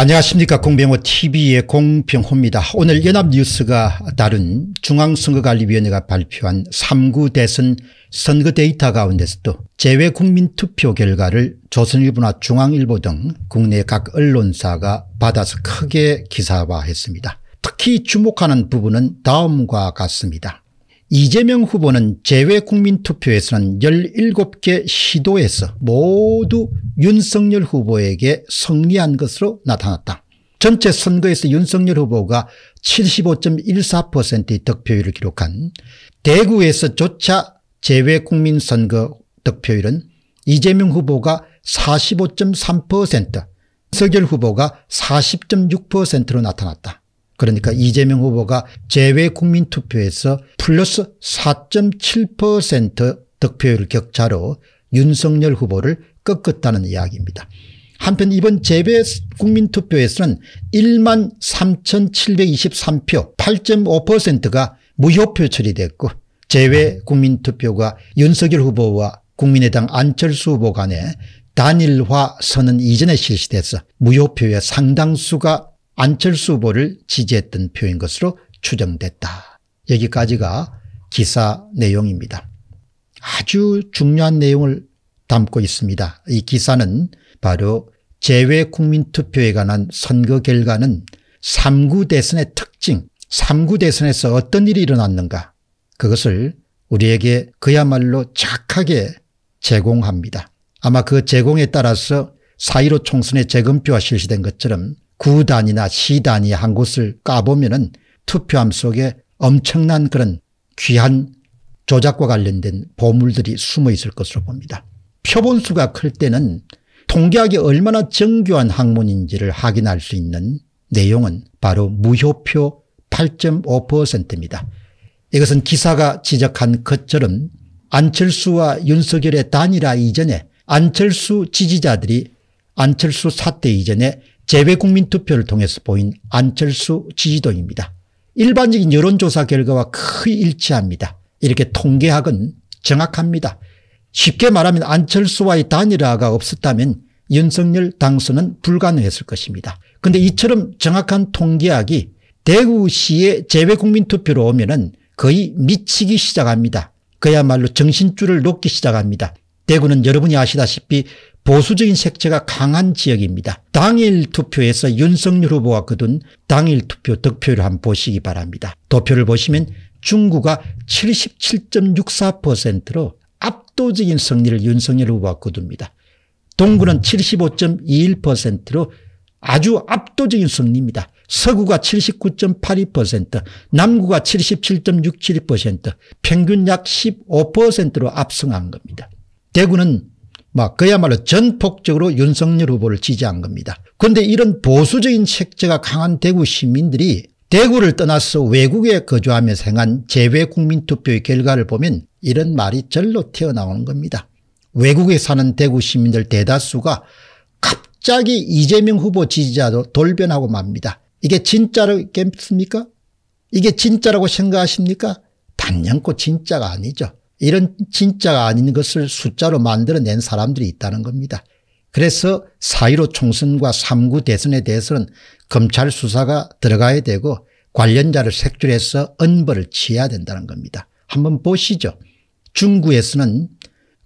안녕하십니까 공병호 tv의 공병호입니다. 오늘 연합뉴스가 다룬 중앙선거관리위원회가 발표한 3구 대선 선거 데이터 가운데서도 재외국민투표 결과를 조선일보나 중앙일보 등 국내 각 언론사가 받아서 크게 기사화했습니다. 특히 주목하는 부분은 다음과 같습니다. 이재명 후보는 재외국민투표에서는 17개 시도에서 모두 윤석열 후보에게 승리한 것으로 나타났다. 전체 선거에서 윤석열 후보가 75.14%의 득표율을 기록한 대구에서 조차 재외국민 선거 득표율은 이재명 후보가 45.3% 석열 후보가 40.6%로 나타났다. 그러니까 이재명 후보가 제외 국민투표에서 플러스 4.7% 득표율 격차로 윤석열 후보를 꺾었다는 이야기입니다. 한편 이번 재배 국민투표에서는 1만 3,723표 8.5%가 무효표 처리됐고 재외 국민투표가 윤석열 후보와 국민의당 안철수 후보 간의 단일화 선언 이전에 실시돼서 무효표의 상당수가 안철수 후보를 지지했던 표인 것으로 추정됐다. 여기까지가 기사 내용입니다. 아주 중요한 내용을 담고 있습니다. 이 기사는 바로 제외국민투표에 관한 선거 결과는 3구 대선의 특징 3구 대선에서 어떤 일이 일어났는가 그것을 우리에게 그야말로 착하게 제공합니다. 아마 그 제공에 따라서 4.15총선의 재검표가 실시된 것처럼 구단이나 시단이 한 곳을 까보면은 투표함 속에 엄청난 그런 귀한 조작과 관련된 보물들이 숨어 있을 것으로 봅니다. 표본수가 클 때는 통계학이 얼마나 정교한 학문인지를 확인할 수 있는 내용은 바로 무효표 8.5%입니다. 이것은 기사가 지적한 것처럼 안철수와 윤석열의 단일화 이전에 안철수 지지자들이 안철수 사태 이전에 재외 국민투표를 통해서 보인 안철수 지지도입니다. 일반적인 여론조사 결과와 거의 일치합니다. 이렇게 통계학은 정확합니다. 쉽게 말하면 안철수와의 단일화가 없었다면 윤석열 당선은 불가능했을 것입니다. 그런데 이처럼 정확한 통계학이 대구시의 재외국민투표로 오면 은 거의 미치기 시작합니다. 그야말로 정신줄을 놓기 시작합니다. 대구는 여러분이 아시다시피 보수적인 색채가 강한 지역입니다. 당일 투표에서 윤석열 후보가 거둔 당일 투표 득표율 한번 보시기 바랍니다. 도표를 보시면 중구가 77.64%로 압도적인 승리를 윤석열 후보가 거둡니다. 동구는 75.21%로 아주 압도적인 승리입니다. 서구가 79.82%, 남구가 7 7 6 7 평균 약 15%로 압승한 겁니다. 대구는 막 그야말로 전폭적으로 윤석열 후보를 지지한 겁니다. 그런데 이런 보수적인 색채가 강한 대구 시민들이 대구를 떠나서 외국에 거주하며 생한 재외국민투표의 결과를 보면 이런 말이 절로 튀어나오는 겁니다. 외국에 사는 대구 시민들 대다수가 갑자기 이재명 후보 지지자도 돌변하고 맙니다. 이게 진짜겠습니까? 이게 진짜라고 생각하십니까? 단연코 진짜가 아니죠. 이런 진짜가 아닌 것을 숫자로 만들어낸 사람들이 있다는 겁니다. 그래서 4 1 5 총선과 3구 대선에 대해서는 검찰 수사가 들어가야 되고 관련자를 색출해서 언벌을 취해야 된다는 겁니다. 한번 보시죠. 중구에서는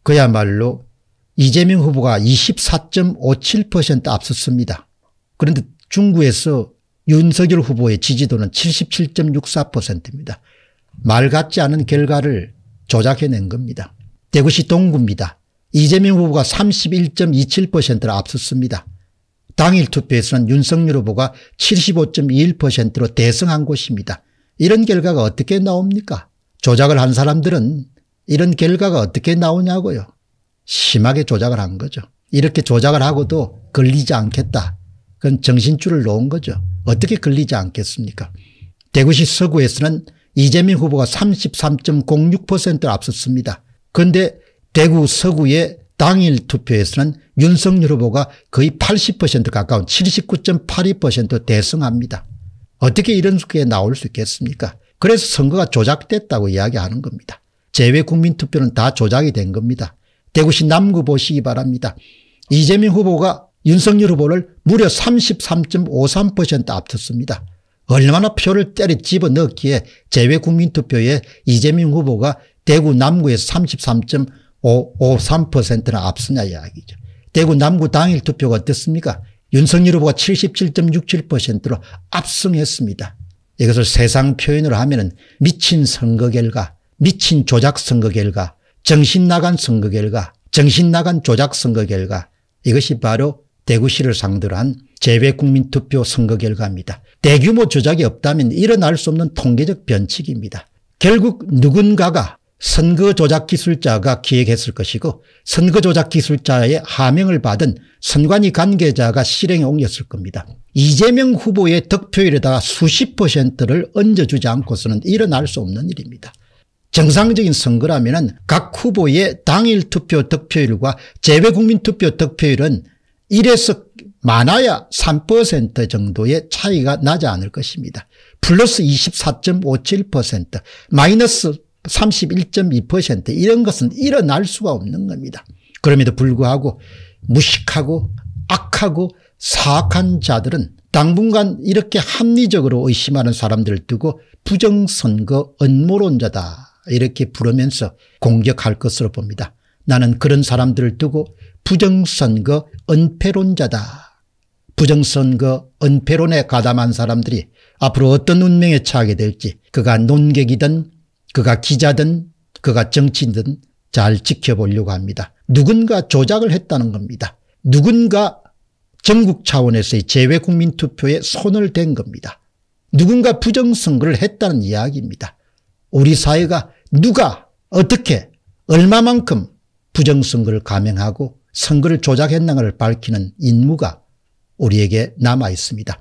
그야말로 이재명 후보가 24.57% 앞섰습니다. 그런데 중구에서 윤석열 후보의 지지도는 77.64%입니다. 말 같지 않은 결과를 조작해낸 겁니다. 대구시 동구입니다. 이재명 후보가 31.27%를 앞섰습니다. 당일 투표에서는 윤석열 후보가 75.21%로 대승한 곳입니다. 이런 결과가 어떻게 나옵니까? 조작을 한 사람들은 이런 결과가 어떻게 나오냐고요. 심하게 조작을 한 거죠. 이렇게 조작을 하고도 걸리지 않겠다. 그건 정신줄을 놓은 거죠. 어떻게 걸리지 않겠습니까? 대구시 서구에서는 이재명 후보가 33.06%를 앞섰습니다. 그런데 대구 서구의 당일 투표에서는 윤석열 후보가 거의 80% 가까운 79.82% 대승합니다. 어떻게 이런 수에 나올 수 있겠습니까 그래서 선거가 조작됐다고 이야기하는 겁니다. 제외 국민투표는 다 조작이 된 겁니다. 대구시 남구 보시기 바랍니다. 이재명 후보가 윤석열 후보를 무려 33.53% 앞섰습니다. 얼마나 표를 때려 집어넣기에 재외국민투표에 이재명 후보가 대구 남구에서 33.53%나 앞서냐 이야기죠. 대구 남구 당일 투표가 어떻습니까? 윤석열 후보가 77.67%로 압승했습니다. 이것을 세상 표현으로 하면 은 미친 선거 결과, 미친 조작 선거 결과, 정신 나간 선거 결과, 정신 나간 조작 선거 결과 이것이 바로 대구시를 상대로 한 재외국민투표 선거 결과입니다. 대규모 조작이 없다면 일어날 수 없는 통계적 변칙입니다. 결국 누군가가 선거 조작 기술자가 기획했을 것이고 선거 조작 기술자의 하명을 받은 선관위 관계자가 실행에 옮겼을 겁니다. 이재명 후보의 득표율에다가 수십 퍼센트를 얹어주지 않고서는 일어날 수 없는 일입니다. 정상적인 선거라면 각 후보의 당일 투표 득표율과 재외국민 투표 득표율은 1에서 많아야 3% 정도의 차이가 나지 않을 것입니다. 플러스 24.57% 마이너스 31.2% 이런 것은 일어날 수가 없는 겁니다. 그럼에도 불구하고 무식하고 악하고 사악한 자들은 당분간 이렇게 합리적으로 의심하는 사람들을 두고 부정선거 언모론자다 이렇게 부르면서 공격할 것으로 봅니다. 나는 그런 사람들을 두고 부정선거 은폐론자다. 부정선거 은폐론에 가담한 사람들이 앞으로 어떤 운명에 처하게 될지 그가 논객이든 그가 기자든 그가 정치인든 잘 지켜보려고 합니다. 누군가 조작을 했다는 겁니다. 누군가 전국 차원에서의 제외국민 투표에 손을 댄 겁니다. 누군가 부정선거를 했다는 이야기입니다. 우리 사회가 누가 어떻게 얼마만큼 부정선거를 감행하고 선거를 조작했는가를 밝히는 임무가 우리에게 남아 있습니다.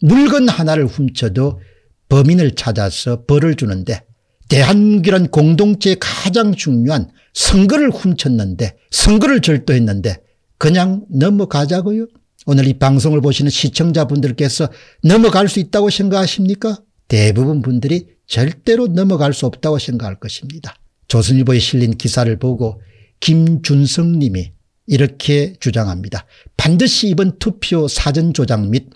물건 하나를 훔쳐도 범인을 찾아서 벌을 주는데 대한민국이란 공동체의 가장 중요한 선거를 훔쳤는데 선거를 절도했는데 그냥 넘어가자고요. 오늘 이 방송을 보시는 시청자분들께서 넘어갈 수 있다고 생각하십니까? 대부분 분들이 절대로 넘어갈 수 없다고 생각할 것입니다. 조선일보에 실린 기사를 보고 김준성 님이 이렇게 주장합니다. 반드시 이번 투표 사전 조작 및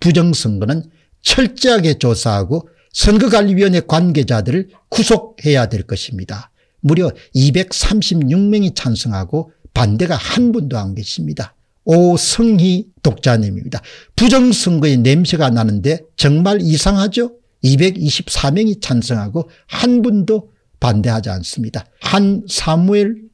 부정선거는 철저하게 조사하고 선거관리위원회 관계자들을 구속해야 될 것입니다. 무려 236명이 찬성하고 반대가 한 분도 안 계십니다. 오성희 독자님입니다. 부정선거의 냄새가 나는데 정말 이상하죠? 224명이 찬성하고 한 분도 반대하지 않습니다. 한 사무엘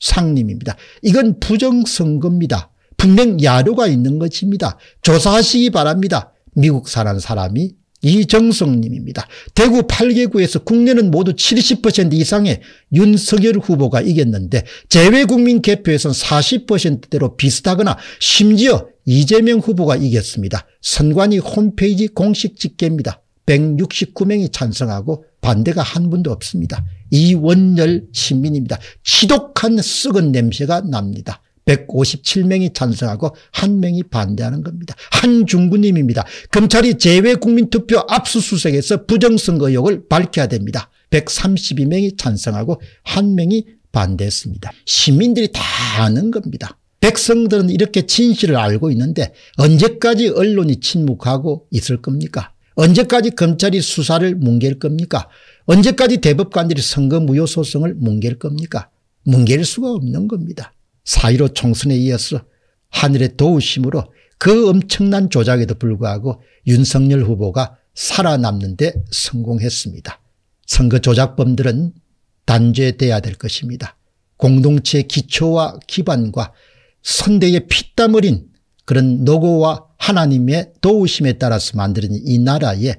상림입니다. 이건 부정선거입니다. 분명 야료가 있는 것입니다. 조사하시기 바랍니다. 미국 사는 사람이 이정성님입니다. 대구 8개구에서 국내는 모두 70% 이상의 윤석열 후보가 이겼는데 재외국민 개표에서는 40%대로 비슷하거나 심지어 이재명 후보가 이겼습니다. 선관위 홈페이지 공식 집계입니다. 169명이 찬성하고 반대가 한 분도 없습니다. 이원열 시민입니다. 지독한 썩은 냄새가 납니다. 157명이 찬성하고 한명이 반대하는 겁니다. 한중구님입니다. 검찰이 재외국민투표 압수수색에서 부정선거 의혹을 밝혀야 됩니다. 132명이 찬성하고 한명이 반대했습니다. 시민들이 다 아는 겁니다. 백성들은 이렇게 진실을 알고 있는데 언제까지 언론이 침묵하고 있을 겁니까? 언제까지 검찰이 수사를 뭉갤 겁니까? 언제까지 대법관들이 선거 무효 소송을 뭉갤 겁니까? 뭉갤 수가 없는 겁니다. 4.15 총선에 이어서 하늘의 도우심으로 그 엄청난 조작에도 불구하고 윤석열 후보가 살아남는 데 성공했습니다. 선거 조작범들은 단죄돼야 될 것입니다. 공동체의 기초와 기반과 선대의 피땀 흘린 그런 노고와 하나님의 도우심에 따라서 만들어진 이 나라의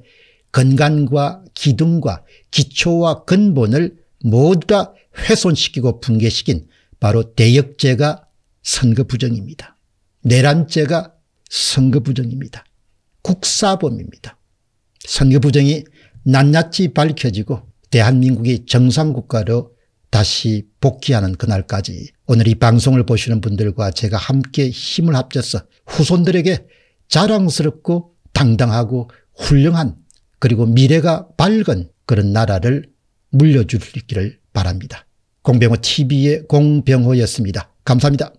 근간과 기둥과 기초와 근본을 모두 다 훼손시키고 붕괴시킨 바로 대역죄가 선거부정입니다. 내란죄가 선거부정입니다. 국사범입니다. 선거부정이 낱낱이 밝혀지고 대한민국이 정상국가로 다시 복귀하는 그날까지 오늘 이 방송을 보시는 분들과 제가 함께 힘을 합쳐서 후손들에게 자랑스럽고 당당하고 훌륭한 그리고 미래가 밝은 그런 나라를 물려주기를 바랍니다. 공병호 TV의 공병호였습니다. 감사합니다.